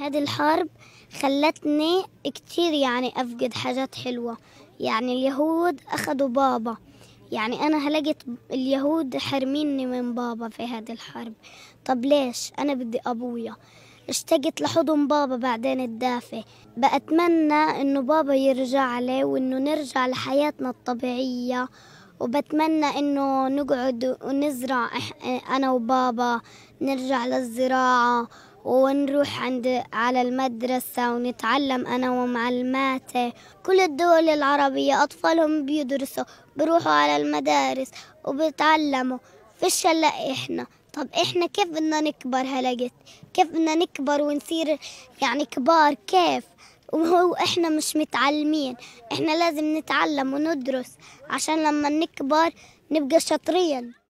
هذه الحرب خلتني كتير يعني أفقد حاجات حلوة يعني اليهود أخذوا بابا يعني أنا هلقيت اليهود حرميني من بابا في هذه الحرب طب ليش أنا بدي أبويا اشتقت لحضن بابا بعدين الدافي بأتمنى إنه بابا يرجع لي وإنه نرجع لحياتنا الطبيعية وبتمنى إنه نقعد ونزرع أنا وبابا نرجع للزراعة ونروح عند على المدرسة ونتعلم أنا ومعلماتي كل الدول العربية أطفالهم بيدرسوا بروحوا على المدارس وبتعلموا فيش هلا إحنا طب إحنا كيف بدنا نكبر هلا كيف بدنا نكبر ونصير يعني كبار كيف وهو إحنا مش متعلمين إحنا لازم نتعلم وندرس عشان لما نكبر نبقى شاطرين